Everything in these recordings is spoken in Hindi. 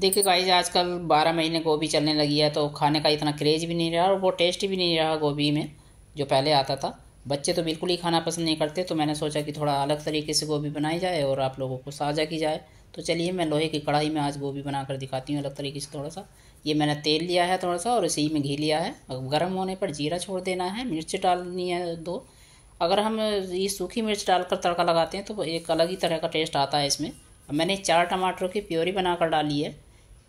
देखिए गाइज आजकल बारह महीने गोभी चलने लगी है तो खाने का इतना क्रेज भी नहीं रहा और वो टेस्ट भी नहीं रहा गोभी में जो पहले आता था बच्चे तो बिल्कुल ही खाना पसंद नहीं करते तो मैंने सोचा कि थोड़ा अलग तरीके से गोभी बनाई जाए और आप लोगों को साझा की जाए तो चलिए मैं लोहे की कढ़ाई में आज गोभी बनाकर दिखाती हूँ अलग तरीके से थोड़ा सा ये मैंने तेल लिया है थोड़ा सा और इसी में घी लिया है गर्म होने पर जीरा छोड़ देना है मिर्च डालनी है दो अगर हम ये सूखी मिर्च डालकर तड़का लगाते हैं तो एक अलग ही तरह का टेस्ट आता है इसमें मैंने चार टमाटरों की प्योरी बनाकर डाली है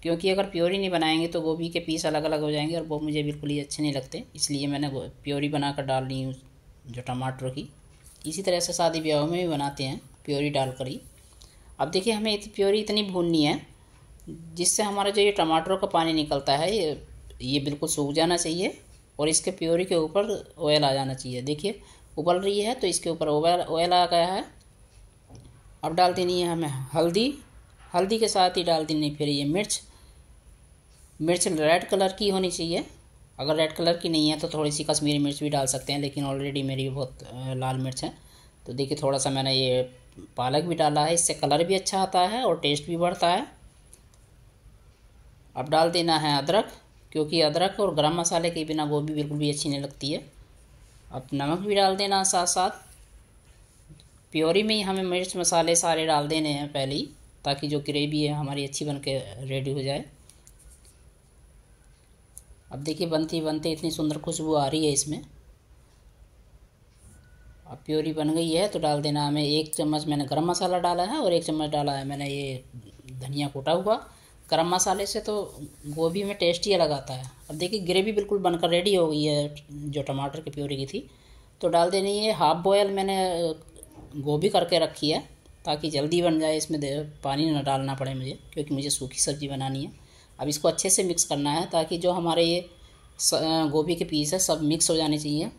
क्योंकि अगर प्योरी नहीं बनाएंगे तो गोभी के पीस अलग अलग हो जाएंगे और वो मुझे बिल्कुल ही अच्छे नहीं लगते इसलिए मैंने प्योरी बनाकर डाल ली हूँ जो टमाटरों की इसी तरह से शादी ब्याह में भी बनाते हैं प्योरी डाल कर ही अब देखिए हमें इत, प्योरी इतनी भूननी है जिससे हमारा जो ये टमाटरों का पानी निकलता है ये ये बिल्कुल सूख जाना चाहिए और इसके प्योरी के ऊपर ऑयल आ जाना चाहिए देखिए उबल रही है तो इसके ऊपर ऑयल आ गया है अब डाल देनी है हमें हल्दी हल्दी के साथ ही डाल देनी फिर ये मिर्च मिर्च रेड कलर की होनी चाहिए अगर रेड कलर की नहीं है तो थोड़ी सी कश्मीरी मिर्च भी डाल सकते हैं लेकिन ऑलरेडी मेरी बहुत लाल मिर्च है तो देखिए थोड़ा सा मैंने ये पालक भी डाला है इससे कलर भी अच्छा आता है और टेस्ट भी बढ़ता है अब डाल देना है अदरक क्योंकि अदरक और गरम मसाले के बिना गोभी बिल्कुल भी अच्छी नहीं लगती है अब नमक भी डाल देना साथ साथ प्योरी में ही हमें मिर्च मसाले सारे डाल देने हैं पहले ही ताकि जो ग्रेवी है हमारी अच्छी बन के रेडी हो जाए अब देखिए बनती बनते इतनी सुंदर खुशबू आ रही है इसमें अब प्योरी बन गई है तो डाल देना हमें एक चम्मच मैंने गरम मसाला डाला है और एक चम्मच डाला है मैंने ये धनिया कूटा हुआ गरम मसाले से तो गोभी में टेस्ट ही अलग आता है अब देखिए ग्रेवी बिल्कुल बनकर रेडी हो गई है जो टमाटर की प्योरी की थी तो डाल देनी है हाफ बॉयल मैंने गोभी करके रखी है ताकि जल्दी बन जाए इसमें पानी ना डालना पड़े मुझे क्योंकि मुझे सूखी सब्ज़ी बनानी है अब इसको अच्छे से मिक्स करना है ताकि जो हमारे ये गोभी के पीस है सब मिक्स हो जाने चाहिए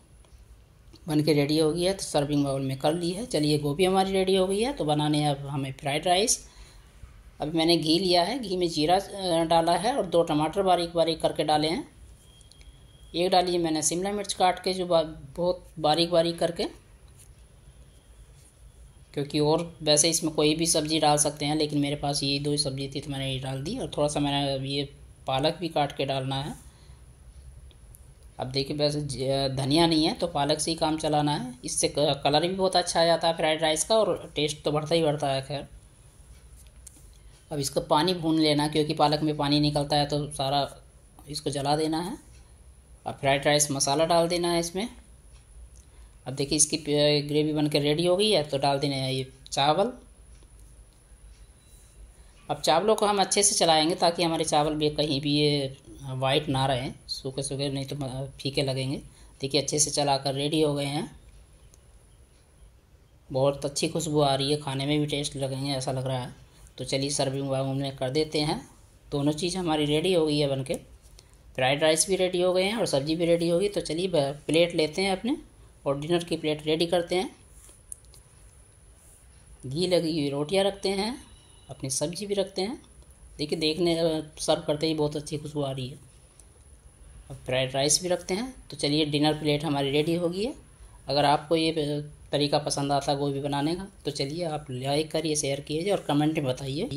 बन के रेडी हो गई है तो सर्विंग बाउल में कर ली है चलिए गोभी हमारी रेडी हो गई है तो बनाने अब हमें फ्राइड राइस अभी मैंने घी लिया है घी में जीरा डाला है और दो टमाटर बारीक बारीक करके डाले हैं एक डाली है मैंने शिमला मिर्च काट के जो बहुत बारीक बारीक करके क्योंकि और वैसे इसमें कोई भी सब्ज़ी डाल सकते हैं लेकिन मेरे पास ये दो ही सब्ज़ी थी तो मैंने ये डाल दी और थोड़ा सा मैंने अब ये पालक भी काट के डालना है अब देखिए वैसे धनिया नहीं है तो पालक से ही काम चलाना है इससे कलर भी बहुत अच्छा आ जाता है फ्राइड राइस का और टेस्ट तो बढ़ता ही बढ़ता है खैर अब इसको पानी भून लेना क्योंकि पालक में पानी निकलता है तो सारा इसको जला देना है और फ्राइड राइस मसाला डाल देना है इसमें अब देखिए इसकी ग्रेवी बनकर रेडी हो गई है तो डाल देने हैं ये चावल अब चावलों को हम अच्छे से चलाएंगे ताकि हमारे चावल भी कहीं भी ये वाइट ना रहें सूखे सूखे नहीं तो फीके लगेंगे देखिए अच्छे से चला कर रेडी हो गए हैं बहुत अच्छी खुशबू आ रही है खाने में भी टेस्ट लगेंगे ऐसा लग रहा है तो चलिए सर्विंग वार्विंग में कर देते हैं दोनों चीज़ हमारी रेडी हो गई है के फ्राइड राइस भी रेडी हो गए हैं और सब्ज़ी भी रेडी होगी तो चलिए प्लेट लेते हैं अपने और डिनर की प्लेट रेडी करते हैं घी लगी हुई रोटियाँ रखते हैं अपनी सब्जी भी रखते हैं देखिए देखने सर्व करते ही बहुत अच्छी खुशबू आ रही है और फ्राइड राइस भी रखते हैं तो चलिए डिनर प्लेट हमारी रेडी होगी है अगर आपको ये तरीका पसंद आता गोभी बनाने का तो चलिए आप लाइक करिए शेयर कीजिए और कमेंट में बताइए